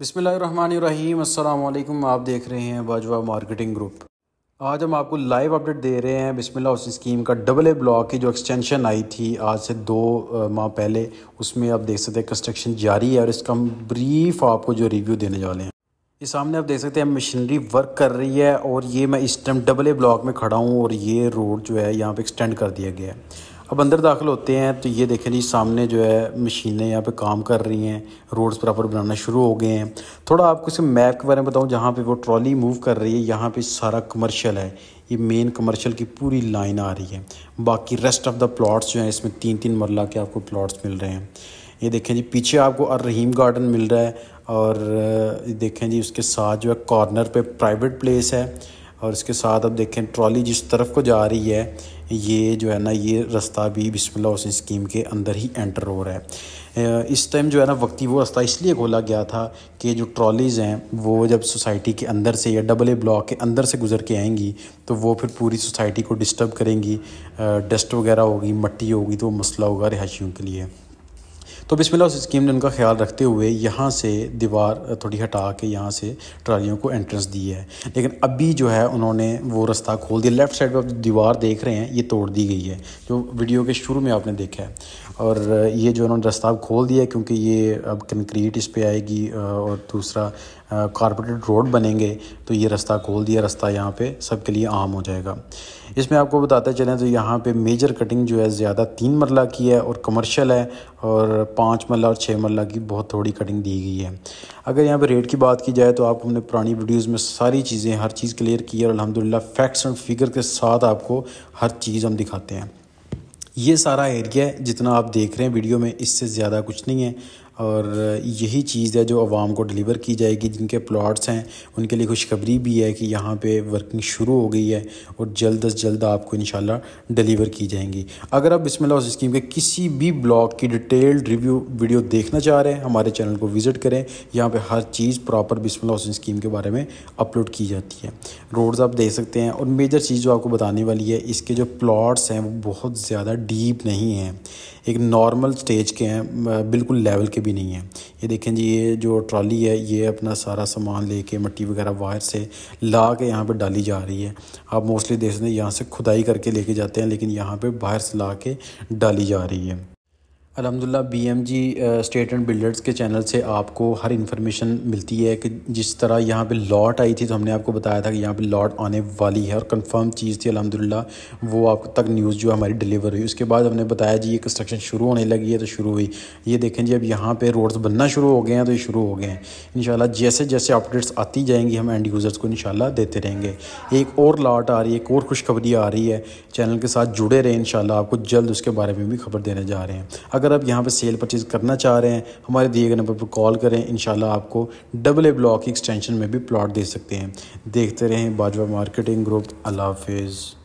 अस्सलाम वालेकुम आप देख रहे हैं बाजवा मार्केटिंग ग्रुप आज हम आपको लाइव अपडेट दे रहे हैं बिस्मिल्लाह उस स्कीम का डबल ए ब्लॉक की जो एक्सटेंशन आई थी आज से दो माह पहले उसमें आप देख सकते हैं कंस्ट्रक्शन जारी है और इसका हम ब्रीफ आपको जो रिव्यू देने जा रहे हैं ये सामने आप देख सकते हैं मशीनरी वर्क कर रही है और ये मैं इस टाइम डबल ए ब्लॉक में खड़ा हूँ और ये रोड जो है यहाँ पर एक्सटेंड कर दिया गया है अब अंदर दाखिल होते हैं तो ये देखें जी सामने जो है मशीनें यहाँ पे काम कर रही हैं रोड्स प्रॉपर बनाना शुरू हो गए हैं थोड़ा आपको इसे मैप के बारे में बताऊँ जहाँ पे वो ट्रॉली मूव कर रही है यहाँ पे सारा कमर्शियल है ये मेन कमर्शियल की पूरी लाइन आ रही है बाकी रेस्ट ऑफ द प्लाट्स जो हैं इसमें तीन तीन मरला के आपको प्लाट्स मिल रहे हैं ये देखें जी पीछे आपको अर रहीम गार्डन मिल रहा है और देखें जी उसके साथ जो है कॉर्नर पर प्राइवेट प्लेस है और इसके साथ अब देखें ट्रॉली जिस तरफ को जा रही है ये जो है ना ये रास्ता भी बिस्मिल्लाह हुसैन स्कीम के अंदर ही एंटर हो रहा है इस टाइम जो है ना वक्ती वो रास्ता इसलिए खोला गया था कि जो ट्रॉलीज़ हैं वो जब सोसाइटी के अंदर से या डबल ए ब्लॉक के अंदर से गुजर के आएंगी तो वो फिर पूरी सोसाइटी को डिस्टर्ब करेंगी डस्ट वगैरह होगी मट्टी होगी तो मसला होगा रिहाइशियों के लिए तो बिस्मिल्लाह उस स्कीम ने उनका ख्याल रखते हुए यहाँ से दीवार थोड़ी हटा के यहाँ से ट्रालियों को एंट्रेंस दी है लेकिन अभी जो है उन्होंने वो रास्ता खोल दिया लेफ़्ट साइड पर दीवार देख रहे हैं ये तोड़ दी गई है जो वीडियो के शुरू में आपने देखा है और ये जो उन्होंने रास्ता खोल दिया है क्योंकि ये अब कंक्रीट इस पर आएगी और दूसरा कारपोरेटेड रोड बनेंगे तो ये रास्ता खोल दिया रास्ता यहाँ पे सबके लिए आम हो जाएगा इसमें आपको बताते चलें तो यहाँ पे मेजर कटिंग जो है ज़्यादा तीन मरला की है और कमर्शियल है और पाँच मल्ला और छः मल्ला की बहुत थोड़ी कटिंग दी गई है अगर यहाँ पर रेट की बात की जाए तो आपको हमने पुरानी वीडियोज़ में सारी चीज़ें हर चीज़ क्लियर की है और अलहमदिल्ला फैक्ट्स एंड फिगर के साथ आपको हर चीज़ हम दिखाते हैं ये सारा एरिया जितना आप देख रहे हैं वीडियो में इससे ज़्यादा कुछ नहीं है और यही चीज़ है जो आवाम को डिलीवर की जाएगी जिनके प्लाट्स हैं उनके लिए खुशखबरी भी है कि यहाँ पे वर्किंग शुरू हो गई है और जल्द अज जल्द आपको इन डिलीवर की जाएंगी अगर आप बिस्मिल्लाह उस स्कीम के किसी भी ब्लॉग की डिटेल्ड रिव्यू वीडियो देखना चाह रहे हैं हमारे चैनल को विज़िट करें यहाँ पर हर चीज़ प्रॉपर बिस्मिल्लाह हुसैन स्कीम के बारे में अपलोड की जाती है रोड्स आप देख सकते हैं और मेजर चीज़ जो आपको बताने वाली है इसके जो प्लाट्स हैं वो बहुत ज़्यादा डीप नहीं हैं एक नॉर्मल स्टेज के हैं बिल्कुल लेवल के भी नहीं हैं ये देखें जी ये जो ट्रॉली है ये अपना सारा सामान लेके मिट्टी वगैरह वायर से ला के यहाँ पर डाली जा रही है आप मोस्टली देख सकते हैं यहाँ से खुदाई करके लेके जाते हैं लेकिन यहाँ पर वायर से ला के डाली जा रही है अलहमदिल्ला B M G state and builders के चैनल से आपको हर इन्फॉर्मेशन मिलती है कि जिस तरह यहाँ पे लॉट आई थी तो हमने आपको बताया था कि यहाँ पे लॉट आने वाली है और कंफर्म चीज़ थी अलहमदिल्ला वो आप तक न्यूज़ जो हमारी डिलीवर हुई उसके बाद हमने बताया जी ये कंस्ट्रक्शन शुरू होने लगी है तो शुरू हुई ये देखें जी अब यहाँ पर रोड्स बनना शुरू हो गए हैं तो ये शुरू हो गए हैं इन जैसे जैसे अपडेट्स आती जाएंगी हम एंड यूज़र्स को इन देते रहेंगे एक और लॉट आ रही है एक और खुशखबरी आ रही है चैनल के साथ जुड़े रहें इन आपको जल्द उसके बारे में भी खबर देने जा रहे हैं अगर अगर आप यहाँ पर सेल परचेज़ करना चाह रहे हैं हमारे दिए गए नंबर पर कॉल करें इन आपको डबल ए ब्लॉक एक्सटेंशन में भी प्लॉट दे सकते हैं देखते रहें बाजवा मार्केटिंग ग्रुप अल्लाह हाफिज़